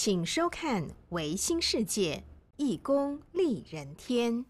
请收看《维新世界》，义工利人天。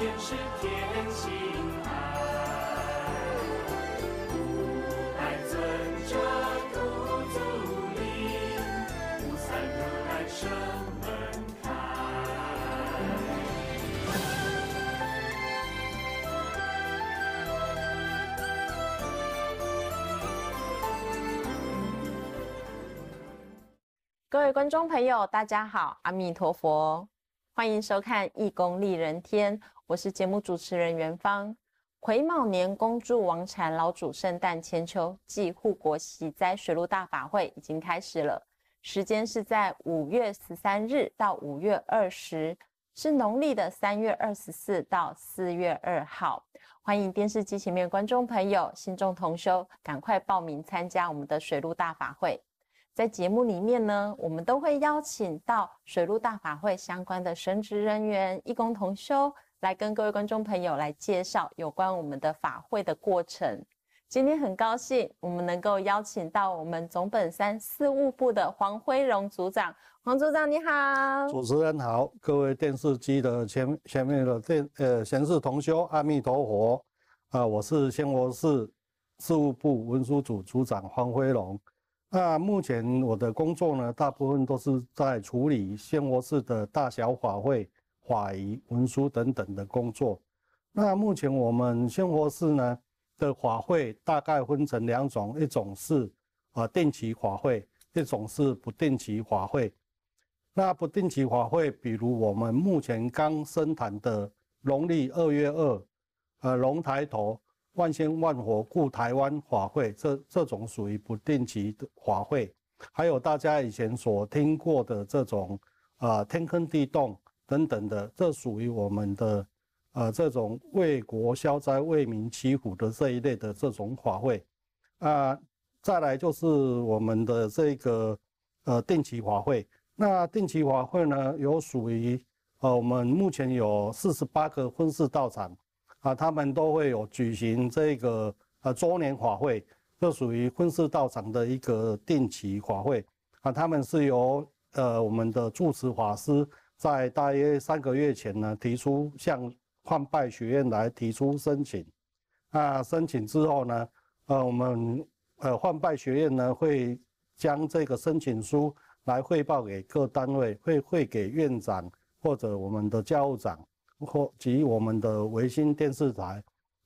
天是天心爱，五百尊者都足灵，五三六海圣门开。各位观众朋友，大家好，阿弥陀佛，欢迎收看《义工利人天》。我是节目主持人元芳，癸卯年恭祝王禅老祖圣诞千秋暨护国喜灾水陆大法会已经开始了，时间是在五月十三日到五月二十，是农历的三月二十四到四月二号。欢迎电视机前面观众朋友、信众同修，赶快报名参加我们的水陆大法会。在节目里面呢，我们都会邀请到水陆大法会相关的神职人员、义工同修。来跟各位观众朋友来介绍有关我们的法会的过程。今天很高兴，我们能够邀请到我们总本山事务部的黄辉荣组长。黄组长你好，主持人好，各位电视机的前前面的电呃，贤士同修阿弥陀佛啊，我是仙佛寺事务部文书组组长黄辉荣。那目前我的工作呢，大部分都是在处理仙佛寺的大小法会。法仪文书等等的工作。那目前我们仙佛寺呢的法会大概分成两种，一种是啊定期法会，一种是不定期法会。那不定期法会，比如我们目前刚生产的农历二月二，呃龙抬头、万仙万佛故台湾法会，这这种属于不定期的法会。还有大家以前所听过的这种啊天坑地洞。等等的，这属于我们的，呃，这种为国消灾、为民祈福的这一类的这种法会，啊，再来就是我们的这个呃定期法会。那定期法会呢，有属于呃我们目前有四十八个分事道场，啊，他们都会有举行这个呃周年法会，这属于分事道场的一个定期法会，啊，他们是由呃我们的住持法师。在大约三个月前呢，提出向换拜学院来提出申请。那申请之后呢，呃，我们呃换拜学院呢会将这个申请书来汇报给各单位，会汇给院长或者我们的教务长，或及我们的维新电视台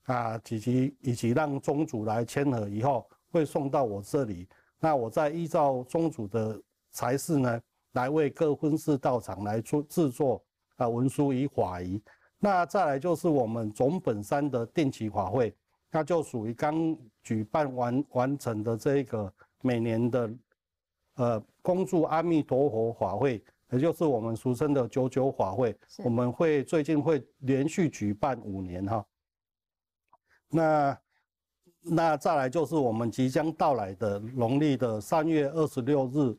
啊，以及以及让宗主来签核以后，会送到我这里。那我再依照宗主的裁示呢。来为各婚事道场来做制作啊文书与法仪，那再来就是我们总本山的定期法会，那就属于刚举办完完成的这个每年的呃恭祝阿弥陀佛法会，也就是我们俗称的九九法会，我们会最近会连续举办五年哈。那那再来就是我们即将到来的农历的三月二十六日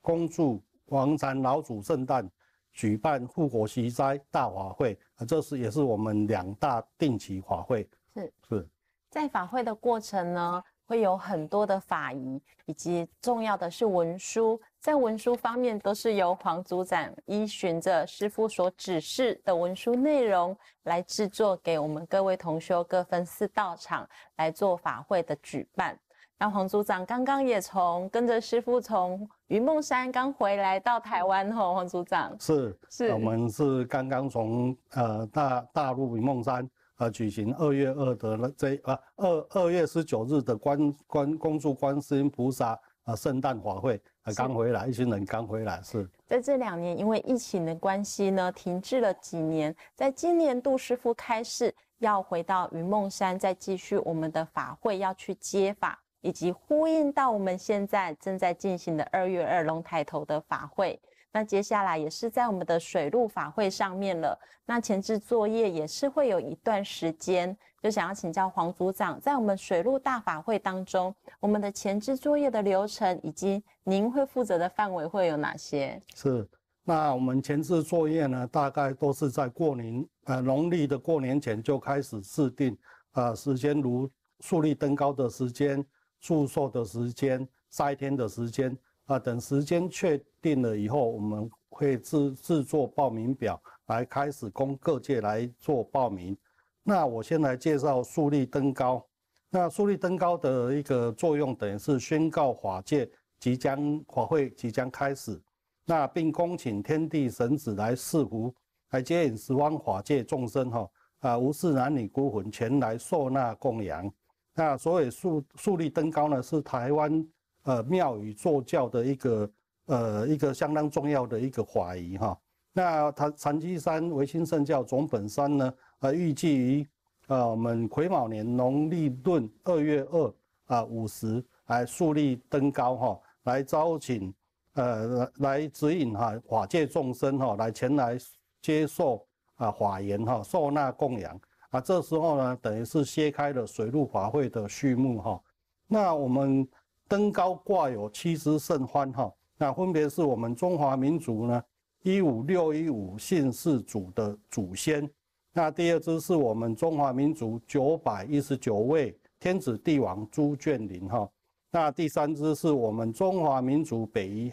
恭祝。皇山老祖圣诞举办护活西斋大法会，啊，这是也是我们两大定期法会。是是，在法会的过程呢，会有很多的法仪，以及重要的是文书。在文书方面，都是由黄组长依循着师傅所指示的文书内容来制作，给我们各位同修各分四道场来做法会的举办。那黄组长刚刚也从跟着师傅从。云梦山刚回来到台湾吼，黄组长是是我们是刚刚从呃大大陆云梦山呃举行二月二的这呃二二月十九日的观观恭祝观世音菩萨啊圣诞法会啊刚回来，一群人刚回来是在这两年因为疫情的关系呢停滞了几年，在今年杜师傅开始要回到云梦山再继续我们的法会要去接法。以及呼应到我们现在正在进行的二月二龙抬头的法会，那接下来也是在我们的水陆法会上面了。那前置作业也是会有一段时间，就想要请教黄组长，在我们水陆大法会当中，我们的前置作业的流程以及您会负责的范围会有哪些？是，那我们前置作业呢，大概都是在过年，呃，农历的过年前就开始制定，呃，时间如树立登高的时间。祝寿的时间，三天的时间啊。等时间确定了以后，我们会制制作报名表来开始供各界来做报名。那我先来介绍树立登高。那树立登高的一个作用，等于是宣告法界即将法会即将开始，那并恭请天地神子来赐福，来接引十方法界众生哈啊，无事男女孤魂前来受纳供养。那所以树树立登高呢，是台湾呃庙宇坐教的一个呃一个相当重要的一个法仪哈。那他长基山维新圣教总本山呢，呃，预计于呃我们癸卯年农历闰二月二啊午时来树立登高哈，来招请呃来来指引哈法界众生哈来前来接受啊法言哈受纳供养。啊，这时候呢，等于是揭开了水陆法会的序幕哈。那我们登高挂有七支圣欢哈。那分别是我们中华民族呢一五六一五姓氏祖的祖先。那第二支是我们中华民族九百一十九位天子帝王朱卷林哈。那第三支是我们中华民族北夷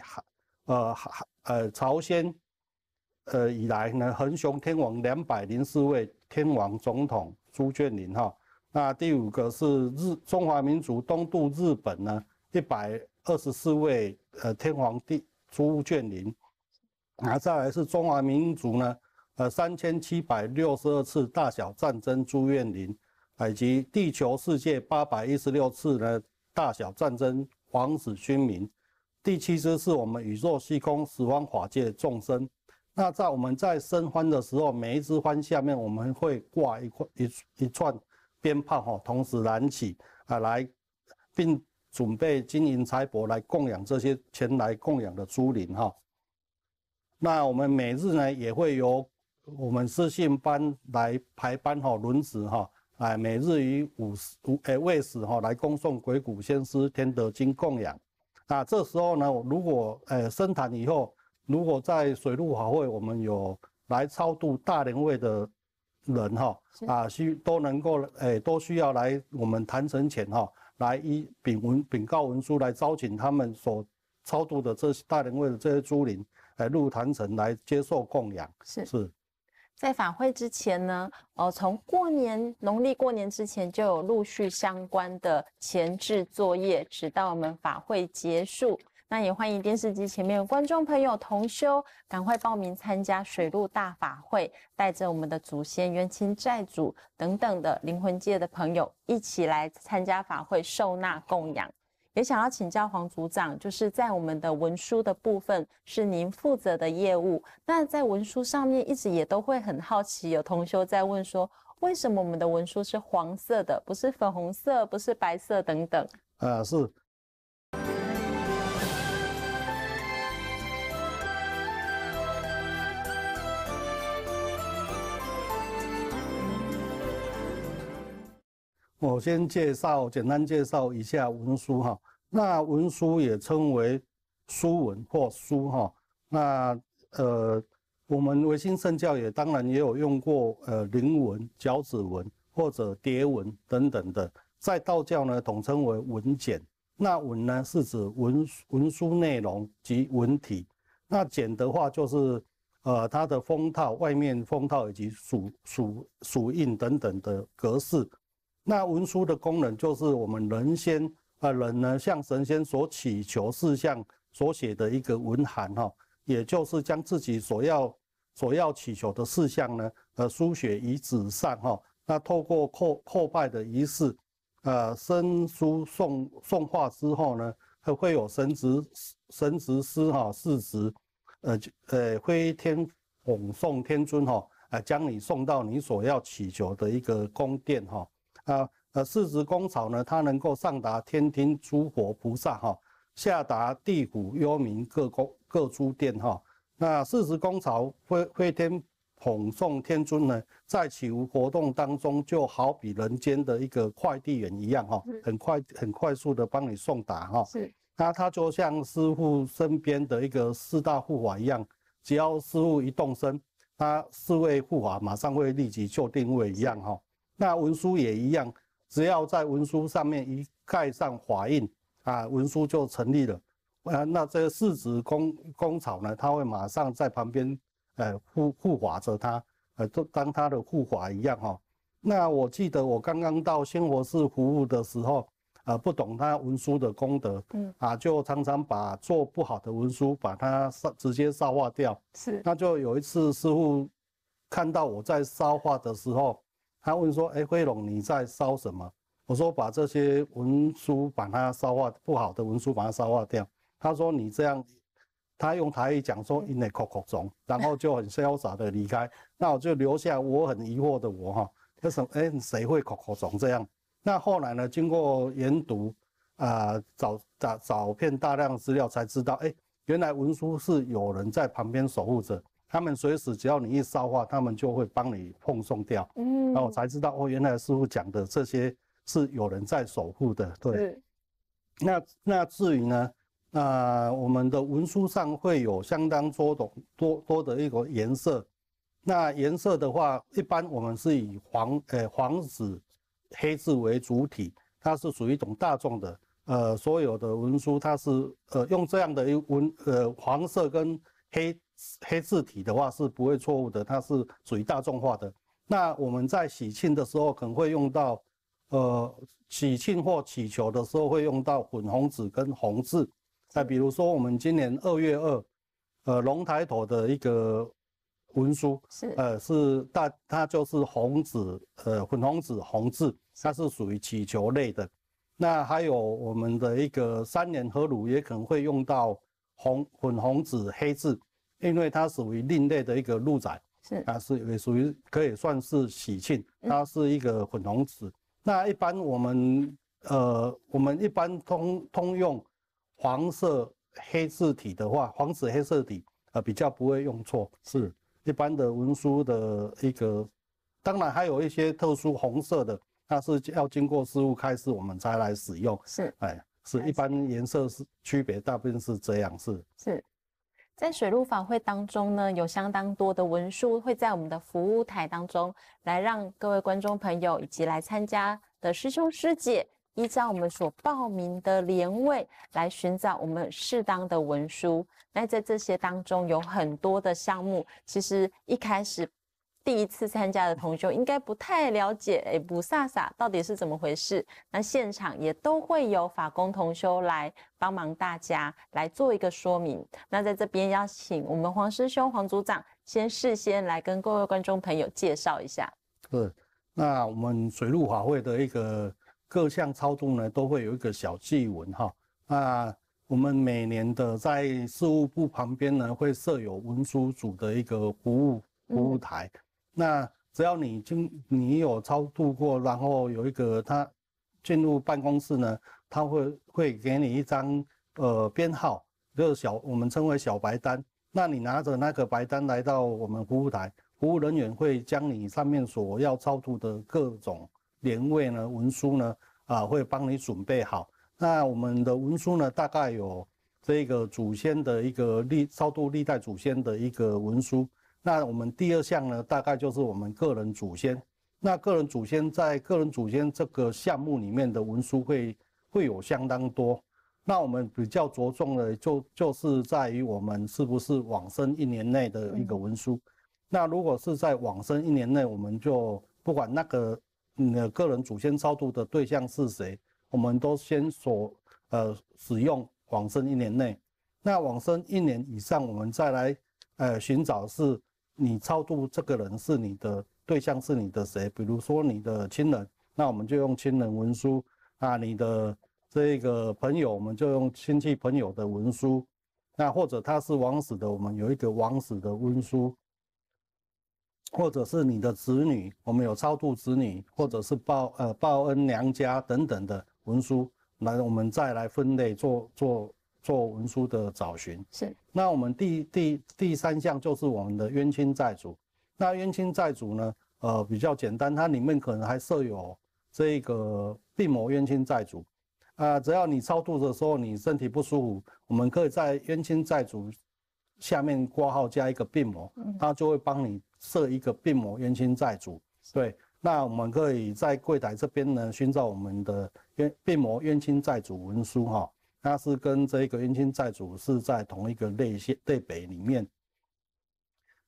呃呃朝鲜。呃，以来呢，恒雄天王两百零四位天王总统朱卷林哈，那第五个是日中华民族东渡日本呢，一百二十四位呃天皇帝朱卷林那再来是中华民族呢，呃三千七百六十二次大小战争朱卷林，以及地球世界八百一十六次呢大小战争王子军民，第七支是我们宇宙虚空十方法界众生。那在我们在升欢的时候，每一只欢下面我们会挂一块一一串鞭炮哈，同时燃起啊来，并准备金银财帛来供养这些前来供养的诸灵哈。那我们每日呢也会由我们私信班来排班哈轮值哈，哎每日于午午哎未时哈来恭送鬼谷仙师天德经供养。那这时候呢，如果哎升坛以后，如果在水陆法会，我们有来超度大灵位的人哈，啊需都能够诶都需要来我们坛城前哈，来一禀文禀告文书来招请他们所超度的这些大灵位的这些诸灵来入坛城来接受供养。是是在法会之前呢，呃，从过年农历过年之前就有陆续相关的前置作业，直到我们法会结束。那也欢迎电视机前面观众朋友同修，赶快报名参加水陆大法会，带着我们的祖先、冤亲债主等等的灵魂界的朋友一起来参加法会，受纳供养。也想要请教黄组长，就是在我们的文书的部分是您负责的业务。那在文书上面一直也都会很好奇，有同修在问说，为什么我们的文书是黄色的，不是粉红色，不是白色等等？呃，是。我先介绍，简单介绍一下文书哈。那文书也称为书文或书哈。那呃，我们维新圣教也当然也有用过呃灵文、脚趾文或者蝶文等等的。在道教呢，统称为文简。那文呢是指文文书内容及文体。那简的话就是呃它的封套、外面封套以及署署署印等等的格式。那文书的功能就是我们人先啊，人呢向神仙所祈求事项所写的一个文函哈，也就是将自己所要所要祈求的事项呢，呃，书写于纸上哈。那透过叩叩拜的仪式，呃，生书送送化之后呢，会会有神职神职师哈，侍职，呃呃，挥天拱送天尊哈，呃，将你送到你所要祈求的一个宫殿哈。啊，呃，四时功曹呢，它能够上达天庭诸佛菩萨哈，下达地府幽冥各宫各诸殿哈。那四时功曹飞飞天捧送天尊呢，在起舞活动当中，就好比人间的一个快递员一样哈，很快很快速的帮你送达哈。是。那他就像师傅身边的一个四大护法一样，只要师傅一动身，他四位护法马上会立即就定位一样哈。那文书也一样，只要在文书上面一盖上法印，啊，文书就成立了。啊，那这四子工工草呢，他会马上在旁边，呃，护护法着它，呃，当当他的护法一样哈。那我记得我刚刚到新活寺服务的时候，呃，不懂他文书的功德，嗯，啊，就常常把做不好的文书把它烧直接烧化掉。是。那就有一次师傅看到我在烧化的时候。他问说：“哎，辉龙，你在烧什么？”我说：“把这些文书把它烧化，不好的文书把它烧化掉。”他说：“你这样，他用台语讲说 ‘in t h c o c o 中’，然后就很潇洒的离开。那我就留下我很疑惑的我哈，他什？哎，谁会 c o c o 中这样？那后来呢？经过研读，啊，找找找遍大量资料，才知道，哎，原来文书是有人在旁边守护着。”他们随时只要你一烧化，他们就会帮你奉送掉。嗯，然后才知道哦，原来师傅讲的这些是有人在守护的，对。那那至于呢，那我们的文书上会有相当多种多多的一个颜色。那颜色的话，一般我们是以黄呃黄字、黑字为主体，它是属于一种大众的。呃，所有的文书它是呃用这样的一文呃黄色跟黑。黑字体的话是不会错误的，它是属于大众化的。那我们在喜庆的时候可能会用到，呃，喜庆或祈求的时候会用到粉红纸跟红字。那比如说我们今年二月二，呃，龙抬头的一个文书，是呃是大，它就是红纸，呃，粉红纸红字，它是属于祈求类的。那还有我们的一个三年合卤也可能会用到红粉红纸黑字。因为它属于另类的一个路仔，是啊，是属于可以算是喜庆，它是一个混红纸。那一般我们呃，我们一般通通用黄色黑字体的话，黄纸黑色体呃比较不会用错，是一般的文书的一个。当然还有一些特殊红色的，那是要经过事务开始我们才来使用，是哎，是一般颜色是区别，大部分是这样，是是。在水陆法会当中呢，有相当多的文书会在我们的服务台当中，来让各位观众朋友以及来参加的师兄师姐，依照我们所报名的莲位来寻找我们适当的文书。那在这些当中，有很多的项目，其实一开始。第一次参加的同修应该不太了解哎，补萨萨到底是怎么回事？那现场也都会有法工同修来帮忙大家来做一个说明。那在这边邀请我们黄师兄黄组长先事先来跟各位观众朋友介绍一下。是，那我们水陆法会的一个各项操作呢，都会有一个小记文哈。那我们每年的在事务部旁边呢，会设有文书组的一个服务服务台。那只要你经你有超度过，然后有一个他进入办公室呢，他会会给你一张呃编号，就是小我们称为小白单。那你拿着那个白单来到我们服务台，服务人员会将你上面所要超度的各种年位呢文书呢啊，会帮你准备好。那我们的文书呢，大概有这个祖先的一个历超度历代祖先的一个文书。那我们第二项呢，大概就是我们个人祖先，那个人祖先在个人祖先这个项目里面的文书会会有相当多。那我们比较着重的就就是在于我们是不是往生一年内的一个文书。那如果是在往生一年内，我们就不管那个嗯个人祖先超度的对象是谁，我们都先所呃使用往生一年内。那往生一年以上，我们再来呃寻找是。你超度这个人是你的对象是你的谁？比如说你的亲人，那我们就用亲人文书啊；你的这个朋友，我们就用亲戚朋友的文书；那或者他是枉死的，我们有一个枉死的文书；或者是你的子女，我们有超度子女，或者是报呃报恩娘家等等的文书来，我们再来分类做做。做文书的找寻是，那我们第第第三项就是我们的冤亲债主。那冤亲债主呢，呃，比较简单，它里面可能还设有这个病魔冤亲债主。啊，只要你超度的时候你身体不舒服，我们可以在冤亲债主下面挂号加一个病魔，他就会帮你设一个病魔冤亲债主。对，那我们在柜台这边呢，寻找我们的冤病魔冤亲债主文书哈。它是跟这个阴亲债主是在同一个类线对北里面。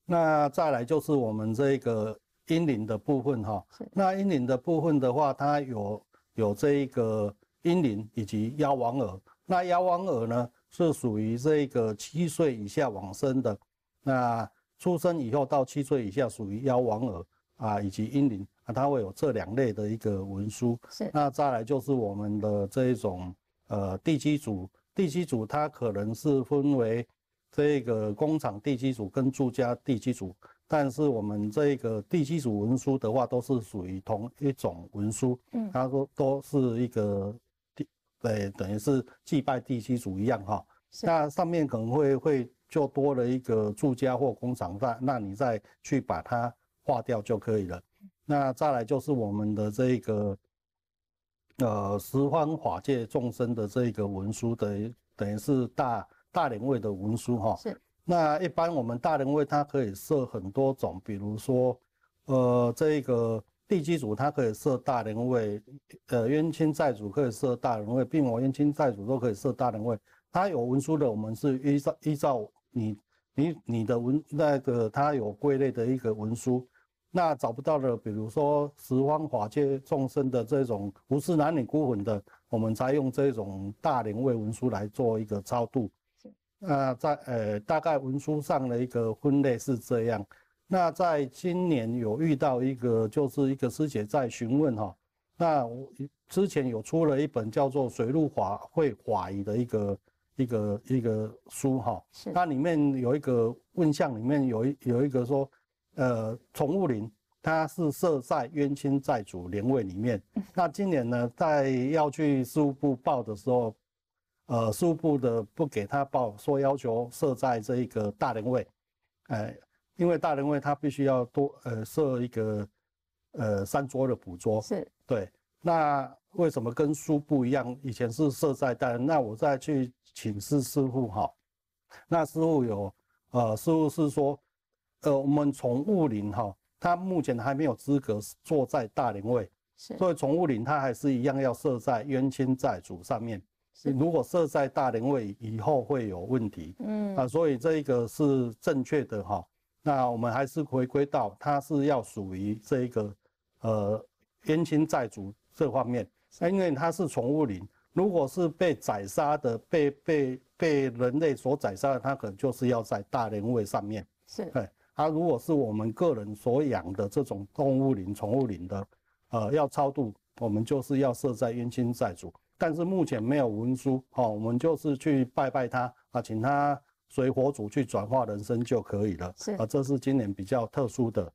那再来就是我们这个阴灵的部分哈。那阴灵的部分的话，它有有这一个阴灵以及妖王耳。那妖王耳呢，是属于这个七岁以下往生的。那出生以后到七岁以下属于妖王耳啊，以及阴灵啊，它会有这两类的一个文书。是。那再来就是我们的这一种。呃，地基组，地基组它可能是分为这个工厂地基组跟住家地基组，但是我们这个地基组文书的话，都是属于同一种文书，嗯，它都都是一个地，对，等于是祭拜地基组一样哈。那上面可能会会就多了一个住家或工厂，那那你再去把它划掉就可以了。那再来就是我们的这个。呃，十方法界众生的这个文书，等于等于是大大灵位的文书哈。是。那一般我们大灵位它可以设很多种，比如说，呃，这个地基主它可以设大灵位，呃，冤亲债主可以设大灵位，病魔冤亲债主都可以设大灵位。它有文书的，我们是依照依照你你你的文那个它有归类的一个文书。那找不到的，比如说十方法界众生的这种不是男女孤魂的，我们才用这种大灵位文书来做一个超度。那在呃，大概文书上的一个分类是这样。那在今年有遇到一个，就是一个师姐在询问哈。那我之前有出了一本叫做《水陆法会法仪》的一个一个一个书哈。是。那里面有一个问项，里面有一有一个说。呃，宠物林它是设在冤亲债主灵位里面。那今年呢，在要去事务部报的时候，呃，事务部的不给他报，说要求设在这一个大灵位。哎，因为大灵位他必须要多呃设一个呃三桌的捕捉。是，对。那为什么跟书不一样，以前是设在单？那我再去请示师傅哈。那师傅有呃，师傅是说。呃，我们宠物林哈，它目前还没有资格坐在大灵位，所以宠物林它还是一样要设在冤亲债主上面。如果设在大灵位，以后会有问题。嗯，啊，所以这一个是正确的哈。那我们还是回归到它是要属于这一个呃冤亲债主这方面。因为它是宠物林，如果是被宰杀的，被被被人类所宰杀的，它可能就是要在大灵位上面。是，对。它如果是我们个人所养的这种动物灵、宠物灵的，呃，要超度，我们就是要设在冤亲债主，但是目前没有文书哦，我们就是去拜拜他啊，请他随佛主去转化人生就可以了。是啊，这是今年比较特殊的。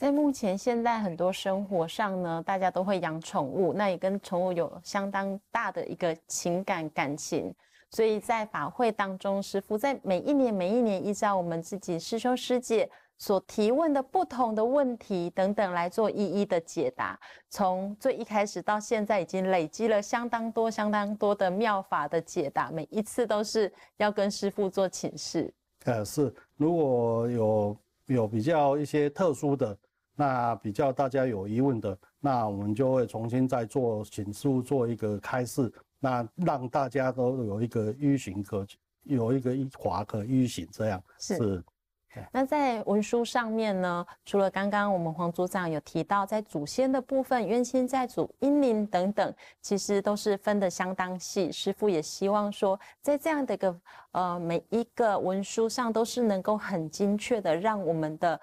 在目前现在很多生活上呢，大家都会养宠物，那也跟宠物有相当大的一个情感感情。所以在法会当中，师傅在每一年每一年依照我们自己师兄师姐所提问的不同的问题等等来做一一的解答。从最一开始到现在，已经累积了相当多相当多的妙法的解答。每一次都是要跟师傅做请示。呃，是，如果有有比较一些特殊的。那比较大家有疑问的，那我们就会重新再做，请师傅做一个开示，那让大家都有一个预循可有一个一划可预循，这样是。那在文书上面呢，除了刚刚我们黄组长有提到，在祖先的部分、冤亲债主、英灵等等，其实都是分的相当细。师傅也希望说，在这样的一个呃每一个文书上，都是能够很精确的让我们的。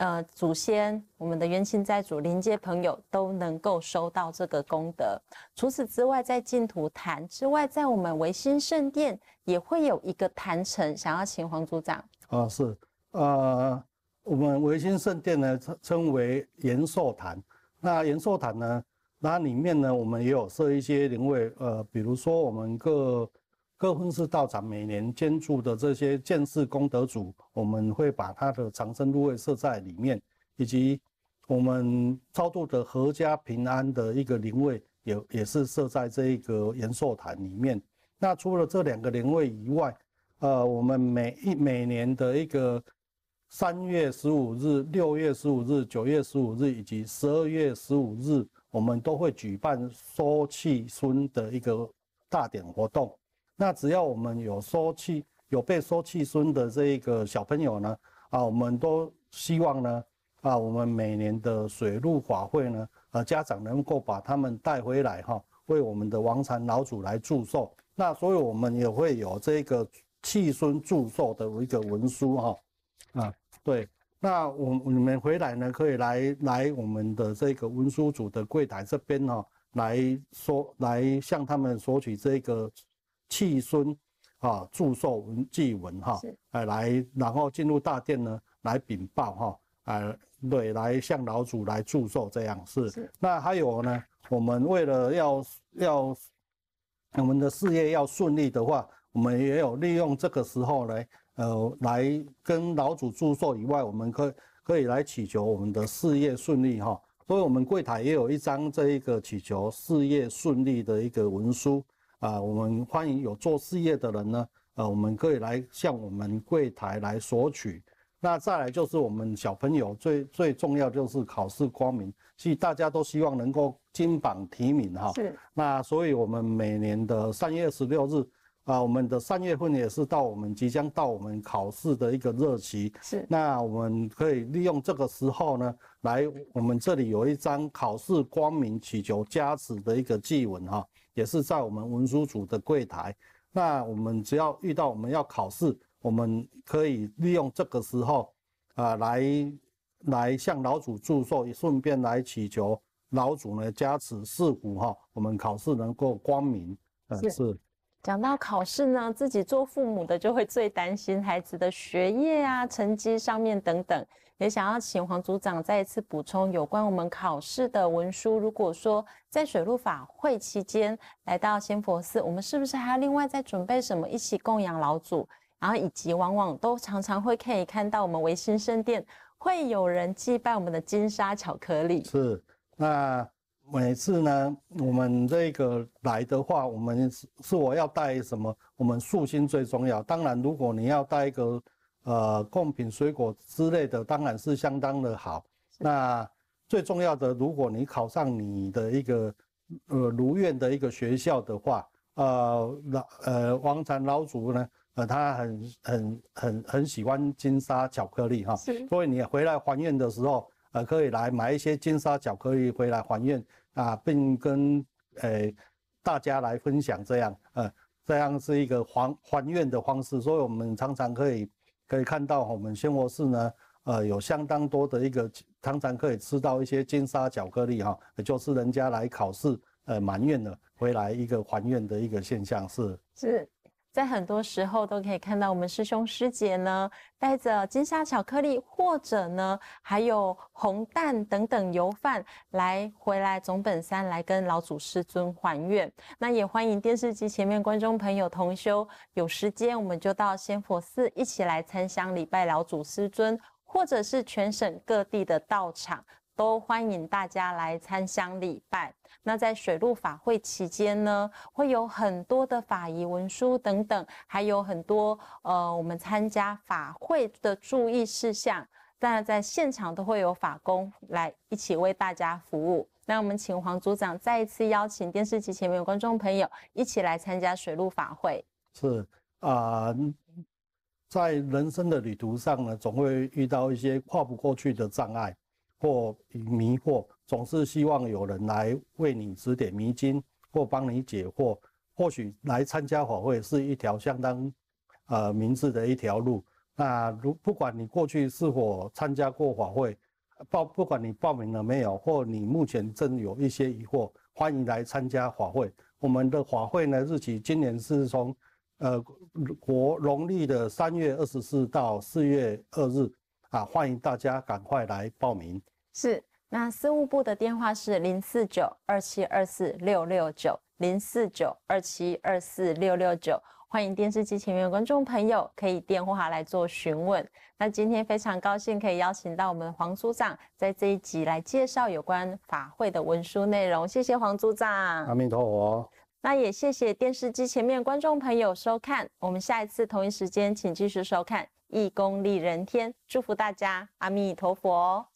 呃，祖先、我们的元亲债主、临界朋友都能够收到这个功德。除此之外，在净土坛之外，在我们维新圣殿也会有一个坛城，想要请黄组长。啊，是，呃，我们维新圣殿呢称称为延寿坛。那延寿坛呢，那里面呢，我们也有设一些灵位，呃，比如说我们各。各分寺道场每年捐助的这些建寺功德主，我们会把他的长生入位设在里面，以及我们超度的阖家平安的一个灵位，也也是设在这一个延寿坛里面。那除了这两个灵位以外，呃，我们每一每年的一个三月十五日、六月十五日、九月十五日以及十二月十五日，我们都会举办收气孙的一个大典活动。那只要我们有收气、有被收气孙的这个小朋友呢，啊，我们都希望呢，啊，我们每年的水陆法会呢，呃，家长能够把他们带回来哈，为我们的王禅老祖来祝寿。那所以我们也会有这个气孙祝寿的一个文书哈，啊，对。那我你们回来呢，可以来来我们的这个文书组的柜台这边哈，来说来向他们索取这个。弃孙，啊，祝寿文祭文哈，哎来，然后进入大殿呢，来禀报哈，哎，对，来向老祖来祝寿这样是。那还有呢，我们为了要要我们的事业要顺利的话，我们也有利用这个时候来，呃，来跟老祖祝寿以外，我们可以可以来祈求我们的事业顺利哈。所以我们柜台也有一张这一个祈求事业顺利的一个文书。啊，我们欢迎有做事业的人呢，呃，我们可以来向我们柜台来索取。那再来就是我们小朋友最最重要就是考试光明，是大家都希望能够金榜题名哈。是。那所以我们每年的三月十六日，啊，我们的三月份也是到我们即将到我们考试的一个热期。是。那我们可以利用这个时候呢，来我们这里有一张考试光明祈求加持的一个祭文哈。也是在我们文书组的柜台。那我们只要遇到我们要考试，我们可以利用这个时候，啊，来来向老祖祝寿，也顺便来祈求老祖呢加持四护哈，我们考试能够光明。嗯，是。讲到考试呢，自己做父母的就会最担心孩子的学业啊、成绩上面等等。也想要请黄组长再一次补充有关我们考试的文书。如果说在水陆法会期间来到仙佛寺，我们是不是还要另外再准备什么一起供养老祖？然后以及往往都常常会可以看到我们维新圣殿会有人祭拜我们的金沙巧克力。是，那每次呢，我们这个来的话，我们是我要带什么？我们素心最重要。当然，如果你要带一个。呃，贡品水果之类的当然是相当的好。那最重要的，如果你考上你的一个呃如愿的一个学校的话，呃老呃王禅老祖呢，呃他很很很很喜欢金沙巧克力哈，所以你回来还愿的时候，呃可以来买一些金沙巧克力回来还愿啊，并跟呃大家来分享这样，呃这样是一个还还愿的方式，所以我们常常可以。可以看到，我们宣和市呢，呃，有相当多的一个，常常可以吃到一些金沙巧克力，哈，也就是人家来考试，呃，埋怨的回来一个还愿的一个现象是。是。在很多时候都可以看到我们师兄师姐呢，带着金沙巧克力，或者呢，还有红蛋等等油饭来回来总本山来跟老祖师尊还愿。那也欢迎电视机前面观众朋友同修，有时间我们就到仙佛寺一起来参香礼拜老祖师尊，或者是全省各地的道场。都欢迎大家来参香礼拜。那在水陆法会期间呢，会有很多的法仪文书等等，还有很多呃，我们参加法会的注意事项。那在现场都会有法工来一起为大家服务。那我们请黄组长再一次邀请电视机前面的观众朋友一起来参加水陆法会。是啊，在人生的旅途上呢，总会遇到一些跨不过去的障碍。或迷惑，总是希望有人来为你指点迷津或帮你解惑。或许来参加法会是一条相当呃明智的一条路。那如不管你过去是否参加过法会，报不管你报名了没有，或你目前正有一些疑惑，欢迎来参加法会。我们的法会呢日期今年是从呃国农历的三月二十四到四月二日。啊，欢迎大家赶快来报名。是，那事务部的电话是零四九二七二四六六九，零四九二七二四六六九。欢迎电视机前面的观众朋友可以电话来做询问。那今天非常高兴可以邀请到我们黄组长，在这一集来介绍有关法会的文书内容。谢谢黄组长。阿弥陀佛。那也谢谢电视机前面观众朋友收看。我们下一次同一时间，请继续收看。义工利人天，祝福大家，阿弥陀佛。